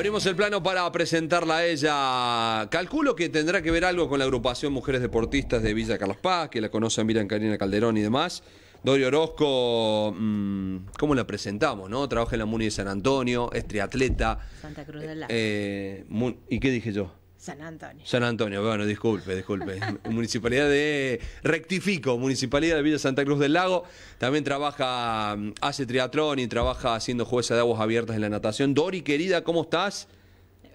Abrimos el plano para presentarla a ella. Calculo que tendrá que ver algo con la agrupación Mujeres Deportistas de Villa Carlos Paz, que la conocen Miriam Karina Calderón y demás. Dori Orozco, mm, ¿cómo la presentamos? no? Trabaja en la Muni de San Antonio, es triatleta. Santa Cruz de eh, la. Eh, ¿Y qué dije yo? San Antonio. San Antonio, bueno, disculpe, disculpe. Municipalidad de. Rectifico, Municipalidad de Villa Santa Cruz del Lago. También trabaja, mm, hace triatrón y trabaja haciendo jueza de aguas abiertas en la natación. Dori, querida, ¿cómo estás?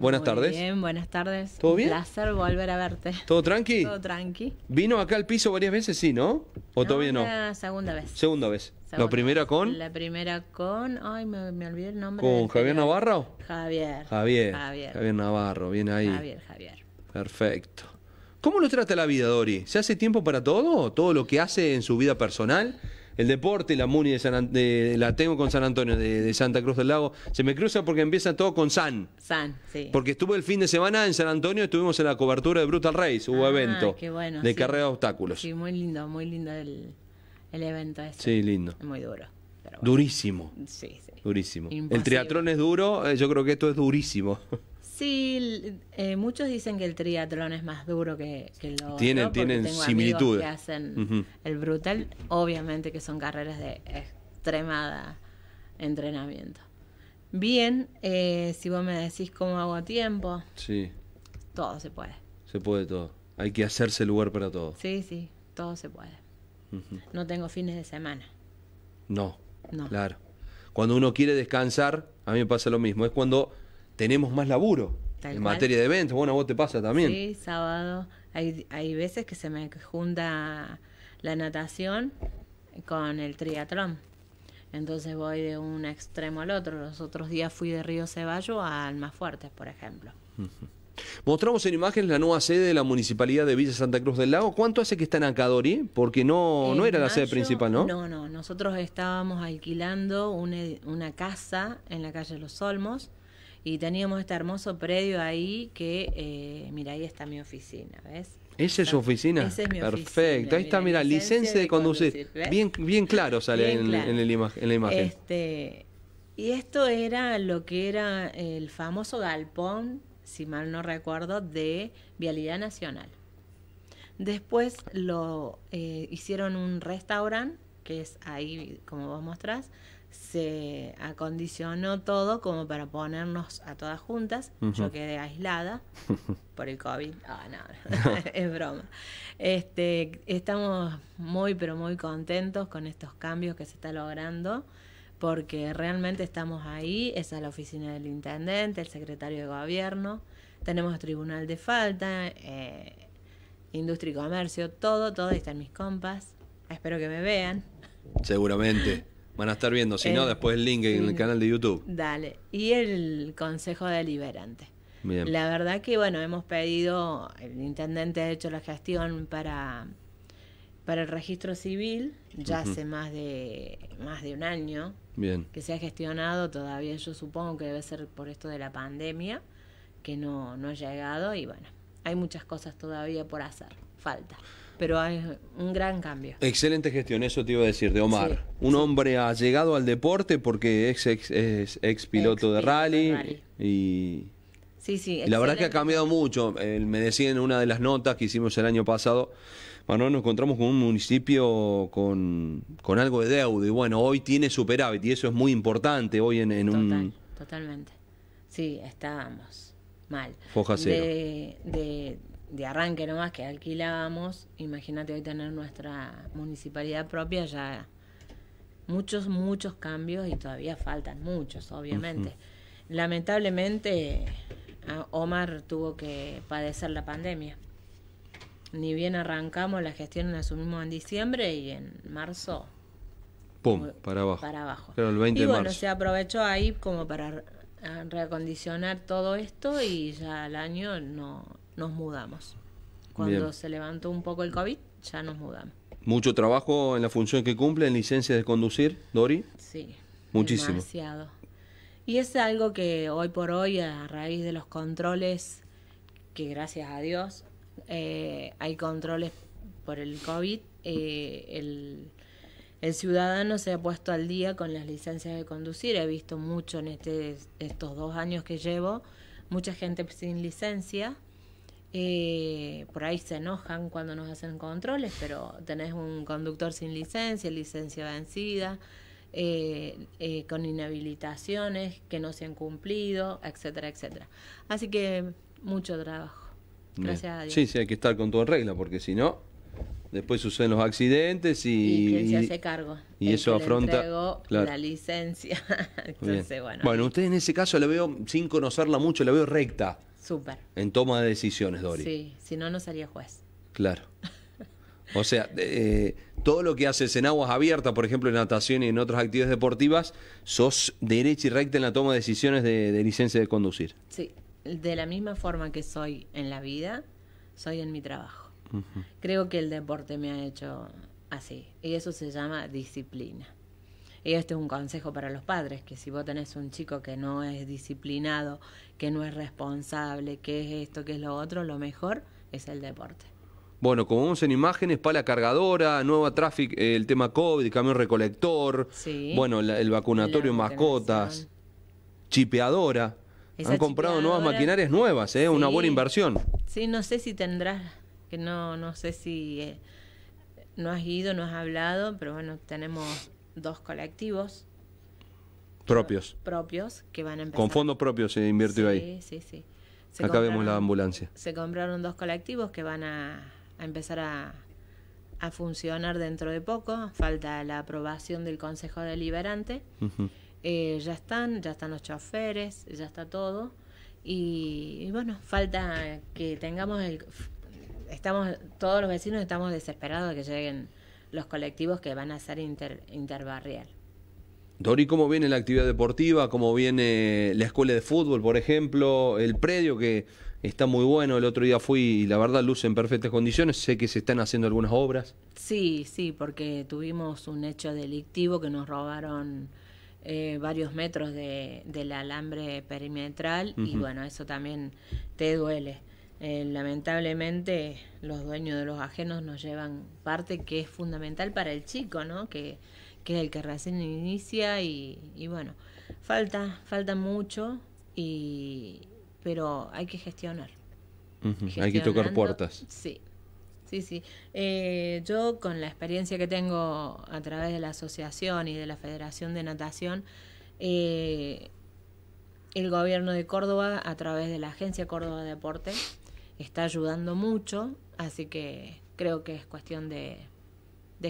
Buenas tardes. Bien, buenas tardes. ¿Todo bien? Un placer volver a verte. ¿Todo tranqui? Todo tranqui. ¿Vino acá al piso varias veces, sí, no? ¿O todavía no? La segunda vez. Segunda vez. ¿La primera con? La primera con. Ay, me, olvidé el nombre. ¿Con Javier Navarro? Javier. Javier. Javier. Navarro, Viene ahí. Javier, Javier. Perfecto. ¿Cómo lo trata la vida, Dori? ¿Se hace tiempo para todo? ¿Todo lo que hace en su vida personal? el deporte, la Muni de, la tengo con San Antonio, de, Santa Cruz del Lago. Se me cruza porque empieza todo con San. San, sí. Porque estuve el fin de semana en San Antonio, estuvimos en la cobertura de Brutal Race, hubo ah, evento de carrera de obstáculos. Sí, muy lindo, muy lindo el, evento ese. Sí, lindo. Muy duro. Durísimo. Sí, sí. Durísimo. El triatlón es duro, eh, yo creo que esto es durísimo. Sí, eh, muchos dicen que el triatlón es más duro que, que el Tienen, tienen similitudes. que hacen el brutal, obviamente que son carreras de extremada entrenamiento. Bien, eh, si vos me decís cómo hago tiempo, sí. todo se puede. Se puede todo. Hay que hacerse lugar para todo. Sí, sí, todo se puede. No tengo fines de semana. No, no. Claro. Cuando uno quiere descansar, a mí me pasa lo mismo. Es cuando tenemos más laburo en materia de eventos. Bueno, a vos te pasa también. Sí, sábado. Hay, hay veces que se me junta la natación con el triatlón. Entonces voy de un extremo al otro. Los otros días fui de Río Ceballo Más Fuertes, por ejemplo. Mostramos en imágenes la nueva sede de la Municipalidad de Villa Santa Cruz del Lago. ¿Cuánto hace que están en Dori? Porque no, no era la sede principal, ¿no? No, no. Nosotros estábamos alquilando una, una casa en la calle Los Olmos y teníamos este hermoso predio ahí que, eh, mira, ahí está mi oficina, ¿ves? ¿Esa es su oficina? Esa es mi Perfecto. ahí está, mira, licencia, de conducir. bien, bien claro sale en, la imagen. Este, y esto era lo que era el famoso galpón, si mal no recuerdo, de Vialidad Nacional. Después lo eh, hicieron un restaurante, que es ahí como vos mostrás, se acondicionó todo como para ponernos a todas juntas. Yo quedé aislada por el COVID. Ah, no, es broma. Este, estamos muy, pero muy contentos con estos cambios que se está logrando porque realmente estamos ahí. Esa es la oficina del intendente, el secretario de gobierno. Tenemos tribunal de falta, eh, industria y comercio, todo, todo. Ahí están mis compas. Espero que me vean. Seguramente. Van a estar viendo, si no, eh, después el link en el canal de YouTube. Dale. Y el Consejo Deliberante. Bien. La verdad que, bueno, hemos pedido, el intendente ha hecho la gestión para, para el registro civil, ya hace más de, más de un año Bien. que se ha gestionado, todavía yo supongo que debe ser por esto de la pandemia, que no, no ha llegado y bueno, hay muchas cosas todavía por hacer, falta pero hay un gran cambio. Excelente gestión, eso te iba a decir, de Omar. un hombre ha llegado al deporte porque es ex, piloto de, rally, y... Sí, sí, la verdad que ha cambiado mucho. me decía en una de las notas que hicimos el año pasado, Manuel, nos encontramos con un municipio con, algo de deuda y bueno, hoy tiene superávit y eso es muy importante hoy en, un... Totalmente. Sí, estábamos mal. Foja de, de arranque nomás que alquilábamos, imagínate hoy tener nuestra municipalidad propia, ya muchos, muchos cambios y todavía faltan muchos, obviamente. Lamentablemente, Omar tuvo que padecer la pandemia. Ni bien arrancamos la gestión, la asumimos en diciembre y en marzo. ¡Pum! Para abajo. abajo. Pero el 20 y bueno, se aprovechó ahí como para reacondicionar todo esto y ya el año no nos mudamos. Cuando se levantó un poco el COVID, ya nos mudamos. Mucho trabajo en la función que cumple, en licencia de conducir, Dori. Sí. Muchísimo. Y es algo que hoy por hoy, a raíz de los controles, que gracias a Dios eh, hay controles por el COVID, eh, el, ciudadano se ha puesto al día con las licencias de conducir. He visto mucho en este, estos dos años que llevo, mucha gente sin licencia eh, por ahí se enojan cuando nos hacen controles, pero tenés un conductor sin licencia, licencia vencida, eh, eh, con inhabilitaciones que no se han cumplido, etcétera, etcétera. Así que mucho trabajo. Gracias a Dios. Sí, sí, hay que estar con todo en regla, porque si no, después suceden los accidentes y. y se hace cargo. Y eso afronta. la licencia. Entonces, bueno. Bueno, usted en ese caso la veo, sin conocerla mucho, la veo recta. En toma de decisiones, Dori. Sí, si no, no sería juez. Claro. O sea, eh, todo lo que haces en aguas abiertas, por ejemplo, en natación y en otras actividades deportivas, sos derecha y recta en la toma de decisiones de, licencia de conducir. Sí, de la misma forma que soy en la vida, soy en mi trabajo. Creo que el deporte me ha hecho así, y eso se llama disciplina. Y este es un consejo para los padres, que si vos tenés un chico que no es disciplinado, que no es responsable, que es esto, que es lo otro, lo mejor es el deporte. Bueno, como vemos en imágenes, pala cargadora, nueva traffic, eh, el tema COVID, camión recolector, bueno, el vacunatorio mascotas, chipeadora. Han comprado nuevas maquinarias nuevas, eh, una buena inversión. Sí, no sé si tendrás, que no, no sé si eh, no has ido, no has hablado, pero bueno, tenemos dos colectivos propios. Propios que van a empezar. Con fondos propios se invirtió ahí. Sí, sí, Acá vemos la ambulancia. Se compraron dos colectivos que van a, empezar a, a, funcionar dentro de poco. Falta la aprobación del Consejo Deliberante. Eh, ya están, ya están los choferes, ya está todo. Y, bueno, falta que tengamos el... Estamos, todos los vecinos estamos desesperados de que lleguen los colectivos que van a ser interbarrial. Dori, ¿cómo viene la actividad deportiva? ¿Cómo viene la escuela de fútbol, por ejemplo? El predio que está muy bueno, el otro día fui y la verdad luce en perfectas condiciones. Sé que se están haciendo algunas obras. Sí, sí, porque tuvimos un hecho delictivo que nos robaron eh, varios metros de, del alambre perimetral y bueno, eso también te duele. Eh, lamentablemente los dueños de los ajenos nos llevan parte que es fundamental para el chico, ¿no? Que, que es el que recién inicia y, bueno, falta, falta mucho, y, pero hay que gestionar. Hay que tocar puertas. Sí, sí, sí. Eh, yo con la experiencia que tengo a través de la asociación y de la Federación de Natación, eh, el gobierno de Córdoba, a través de la Agencia Córdoba de Deporte, está ayudando mucho, así que creo que es cuestión de,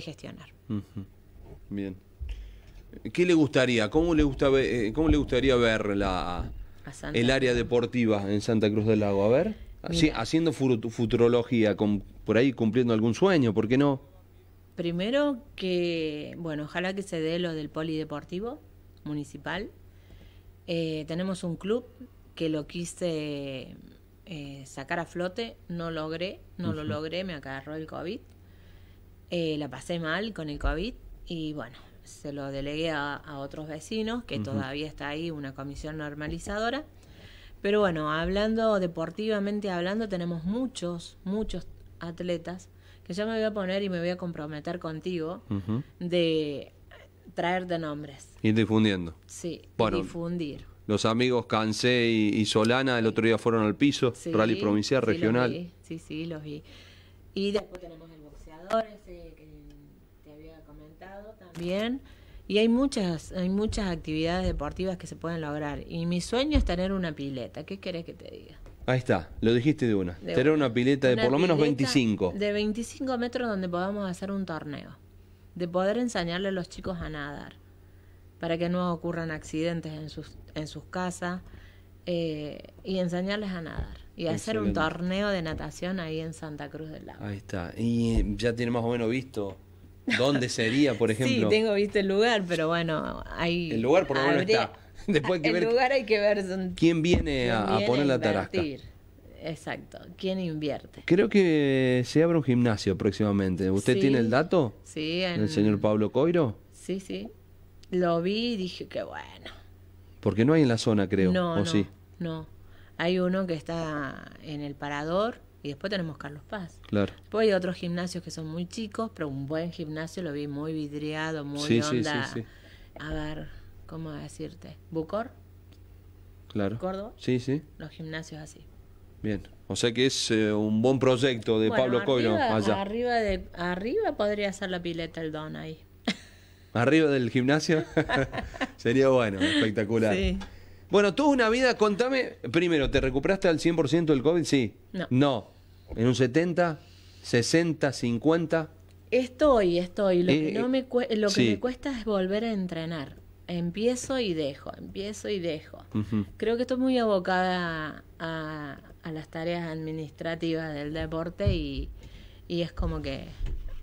gestionar. Bien. ¿Qué le gustaría? ¿Cómo le, gusta, eh, cómo le gustaría ver la, el área deportiva en Santa Cruz del Lago? A ver, así, haciendo futurología, por ahí cumpliendo algún sueño, ¿por qué no? Primero que, bueno, ojalá que se dé lo del polideportivo municipal. Eh, tenemos un club que lo quise eh, sacar a flote, no logré, no lo logré, me agarró el COVID, eh, la pasé mal con el COVID y bueno, se lo delegué a, otros vecinos, que todavía está ahí una comisión normalizadora. Pero bueno, hablando deportivamente, hablando, tenemos muchos, muchos atletas que ya me voy a poner y me voy a comprometer contigo de traer nombres. y difundiendo. Sí, difundir los amigos Cancé y, Solana el otro día fueron al piso, rally provincial, regional. Sí, sí, los vi. Y después tenemos el boxeador, ese que te había comentado también. Y hay muchas, hay muchas actividades deportivas que se pueden lograr. Y mi sueño es tener una pileta. ¿Qué querés que te diga? Ahí está, lo dijiste de una. tener una, pileta de por lo menos 25. De 25 metros donde podamos hacer un torneo. De poder enseñarle a los chicos a nadar. Para que no ocurran accidentes en sus en sus casas eh, y enseñarles a nadar. Y hacer un torneo de natación ahí en Santa Cruz del Lago. Ahí está. Y eh, ya tiene más o menos visto dónde sería, por ejemplo. sí, tengo visto el lugar, pero bueno, ahí. El lugar por lo menos está. Después hay que el lugar hay que ver quién viene, a, poner la tarasca. Exacto, ¿quién invierte? Creo que se abre un gimnasio próximamente. ¿Usted tiene el dato? Sí. ¿El señor Pablo Coiro? Sí, sí. Lo vi y dije que bueno porque no hay en la zona, creo. No, no, no. Hay uno que está en el parador y después tenemos Carlos Paz. Claro. Después hay otros gimnasios que son muy chicos, pero un buen gimnasio lo vi muy vidriado, muy sí, onda. Sí, sí, A ver, ¿cómo decirte? ¿Bucor? Claro. ¿Córdoba? Sí, sí. Los gimnasios así. Bien. O sea que es eh, un buen proyecto de Pablo Coiro allá. Arriba, de, arriba podría ser la pileta el Don ahí arriba del gimnasio. Sería bueno, espectacular. Bueno, tú una vida, contame, primero, ¿te recuperaste al 100% del COVID? Sí. No. ¿En un 70, 60, 50? Estoy, estoy. Lo, que, eh, no me, cuesta es volver a entrenar. Empiezo y dejo, empiezo y dejo. Creo que estoy muy abocada a, las tareas administrativas del deporte y, y es como que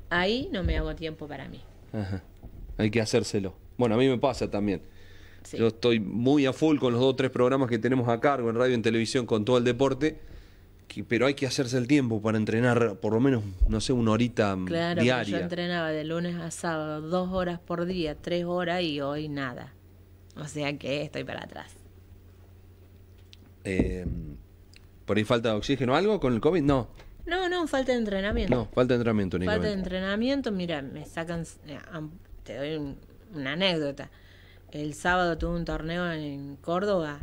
ahí no me hago tiempo para mí. Ajá hay que hacérselo. Bueno, a mí me pasa también. Yo estoy muy a full con los dos o tres programas que tenemos a cargo en radio y en televisión con todo el deporte, pero hay que hacerse el tiempo para entrenar por lo menos, no sé, una horita claro, Yo entrenaba de lunes a sábado, dos horas por día, tres horas y hoy nada. O sea que estoy para atrás. Em, ¿Por ahí falta de oxígeno algo con el COVID? No. No, no, falta de entrenamiento. No, falta de entrenamiento. Falta de entrenamiento, mira, me sacan, eh, te doy una anécdota. El sábado tuve un torneo en Córdoba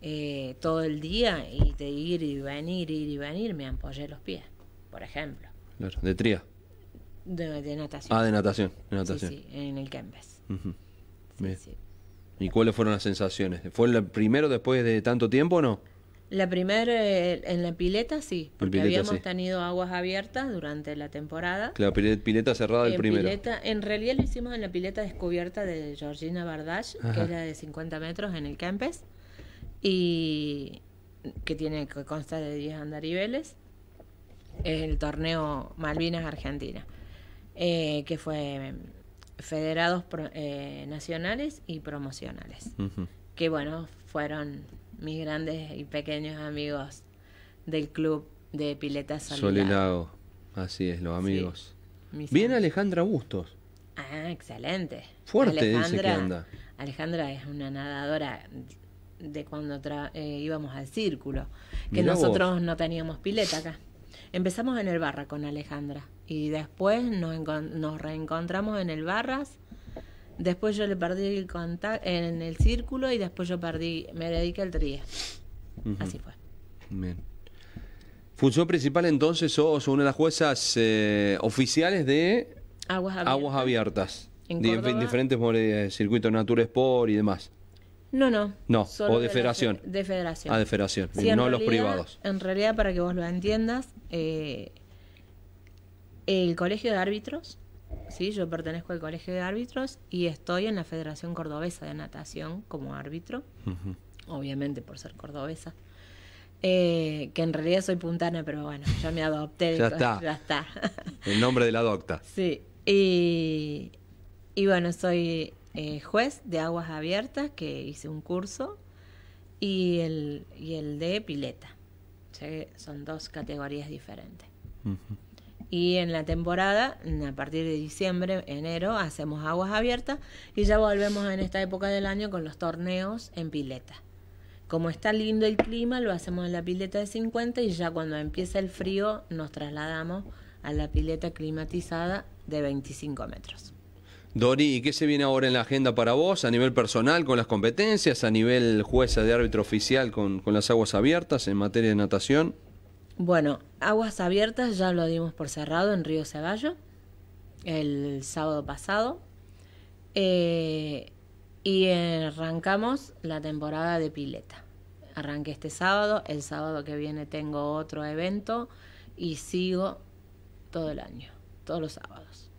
eh, todo el día y de ir y venir, ir y venir, me ampollé los pies, por ejemplo. Claro, ¿De tría? De, natación. Ah, de natación, de natación. Sí, en el Kempes. ¿Y cuáles fueron las sensaciones? ¿Fue el primero después de tanto tiempo o no? La primera, eh, en la pileta sí, porque habíamos tenido aguas abiertas durante la temporada. La pileta cerrada el primero. en realidad lo hicimos en la pileta descubierta de Georgina Bardash, que es la de 50 metros en el Campes, y que tiene consta de 10 andariveles. Es el torneo Malvinas Argentina, eh, que fue federados eh, nacionales y promocionales, que bueno, fueron mis grandes y pequeños amigos del club de Pileta Sol Así es, los amigos. bien Alejandra Bustos. Ah, excelente. Fuerte Alejandra, Alejandra es una nadadora de cuando eh, íbamos al círculo, que nosotros no teníamos pileta acá. Empezamos en el Barra con Alejandra y después nos, nos reencontramos en el Barras Después yo le perdí el contacto en el círculo y después yo perdí, me dediqué al trío. Así fue. Función principal entonces sos una de las juezas eh, oficiales de Aguas Abiertas. En diferentes eh, circuitos Natura Sport y demás. No, no. No, o de federación. De federación. Ah, de federación, no los privados. En realidad, para que vos lo entiendas, eh, el colegio de árbitros ¿sí? Yo pertenezco al Colegio de Árbitros y estoy en la Federación Cordobesa de Natación como árbitro, obviamente por ser cordobesa. Eh, que en realidad soy puntana, pero bueno, ya me adopté. ya, está. ya está. El nombre de la docta. Sí. Y, bueno, soy eh, juez de aguas abiertas, que hice un curso, y el, y el de pileta. son dos categorías diferentes y en la temporada, mm, a partir de diciembre, enero, hacemos aguas abiertas y ya volvemos en esta época del año con los torneos en pileta. Como está lindo el clima, lo hacemos en la pileta de 50 y ya cuando empieza el frío nos trasladamos a la pileta climatizada de 25 metros. Dori, ¿y qué se viene ahora en la agenda para vos a nivel personal con las competencias, a nivel jueza de árbitro oficial con, con las aguas abiertas en materia de natación? Bueno, aguas abiertas ya lo dimos por cerrado en Río Ceballo el sábado pasado. Eh, y arrancamos la temporada de pileta. Arranqué este sábado, el sábado que viene tengo otro evento y sigo todo el año, todos los sábados.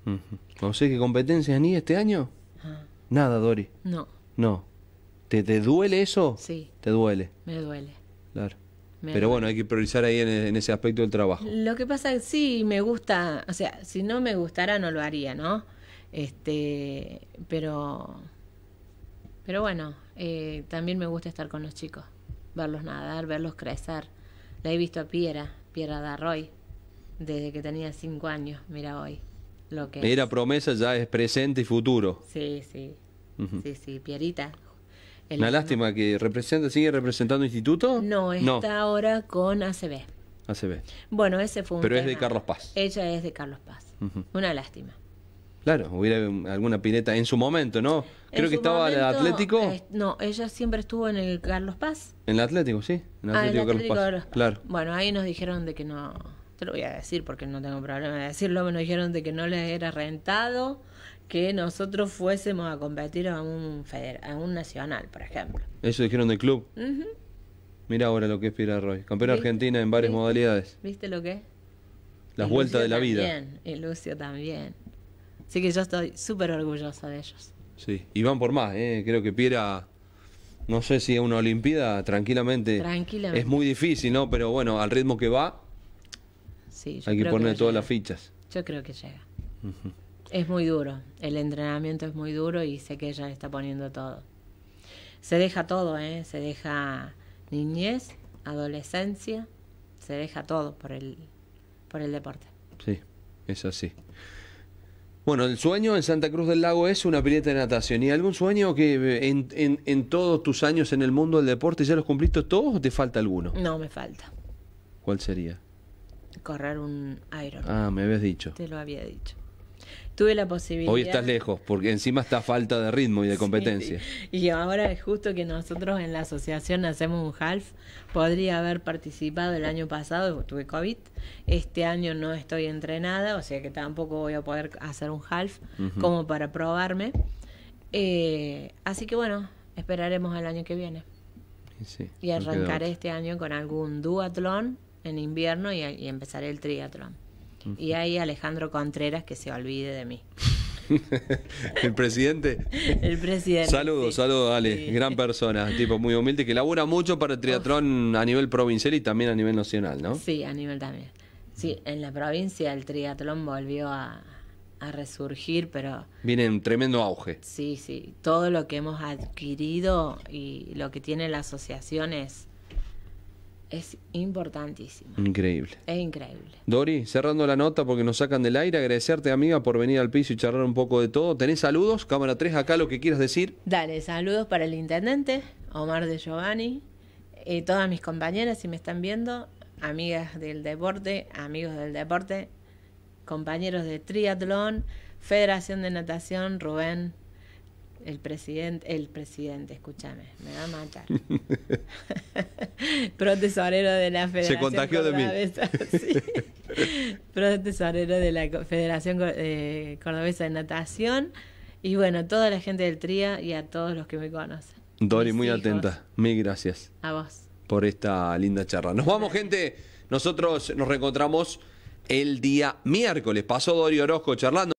No sé, ¿qué competencias ni este año. Ah. Nada, Dori. No. No. ¿Te, ¿Te duele eso? Sí. ¿Te duele? Me duele. Claro. Pero bueno, hay que priorizar ahí en, ese aspecto del trabajo. Lo que pasa es que sí me gusta, o sea, si no me gustara no lo haría, ¿no? Este, pero, pero bueno, eh, también me gusta estar con los chicos, verlos nadar, verlos crecer. La he visto a Piera, Piera Darroy, desde que tenía cinco años, mira hoy lo que Mira, promesa ya es presente y futuro. Sí, sí. Sí, sí, Pierita, una lástima que representa, sigue representando instituto. No, está ahora con ACB. ACB. Bueno, ese fue un Pero es de Carlos Paz. Ella es de Carlos Paz. Una lástima. Claro, hubiera alguna pineta en su momento, ¿no? Creo que estaba en el Atlético. Eh, no, ella siempre estuvo en el Carlos Paz. En el Atlético, sí. En el ah, Atlético, Carlos Paz. Claro. Bueno, ahí nos dijeron de que no te lo voy a decir porque no tengo problema de decirlo, me dijeron de que no les era rentado que nosotros fuésemos a competir a un a un nacional, por ejemplo. Eso dijeron del club. Mira ahora lo que es Pira Roy, campeona argentina en varias modalidades. ¿Viste lo que es? Las vueltas de la vida. Y Lucio también. Así que yo estoy súper orgullosa de ellos. Sí, y van por más, ¿eh? creo que Piera no sé si es una Olimpiada, tranquilamente, tranquilamente. Es muy difícil, ¿no? Pero bueno, al ritmo que va, hay que poner todas las fichas. Yo creo que llega. Es muy duro, el entrenamiento es muy duro y sé que ella está poniendo todo. Se deja todo, ¿eh? se deja niñez, adolescencia, se deja todo por el, por el deporte. Sí, es así. Bueno, el sueño en Santa Cruz del Lago es una pileta de natación. ¿Y algún sueño que eh, en, en todos tus años en el mundo del deporte ya los cumpliste todos o te falta alguno? No, me falta. ¿Cuál sería? correr un Iron Ah, me habías dicho. Te lo había dicho. Tuve la posibilidad. Hoy estás lejos, porque encima está falta de ritmo y de competencia. Y ahora es justo que nosotros en la asociación hacemos un half. Podría haber participado el año pasado, tuve COVID. Este año no estoy entrenada, o sea que tampoco voy a poder hacer un half como para probarme. Eh, así que bueno, esperaremos el año que viene. y arrancaré este año con algún duatlón en invierno y, empezaré el triatlón. Y ahí Alejandro Contreras que se olvide de mí. el presidente. El presidente. Saludos, saludos, Ale. Gran persona, tipo muy humilde, que labura mucho para el triatlón a nivel provincial y también a nivel nacional, ¿no? Sí, a nivel también. Sí, en la provincia el triatlón volvió a, a resurgir, pero... Viene en tremendo auge. Sí, sí. Todo lo que hemos adquirido y lo que tiene la asociación es es importantísimo Increíble. Es increíble. Dori, cerrando la nota porque nos sacan del aire, agradecerte amiga por venir al piso y charlar un poco de todo. ¿Tenés saludos? Cámara 3, acá lo que quieras decir. Dale, saludos para el intendente, Omar de Giovanni, y todas mis compañeras si me están viendo, amigas del deporte, amigos del deporte, compañeros de triatlón, Federación de Natación, Rubén, el presidente, el presidente, escúchame, me va a matar. Pro de la Federación. Se contagió de mí. de la Federación eh, Cordobesa de Natación. Y bueno, toda la gente del TRIA y a todos los que me conocen. Dori, muy atenta. Mil gracias. A vos. Por esta linda charla. Nos vamos, gente. Nosotros nos reencontramos el día miércoles. Pasó Dori Orozco charlando.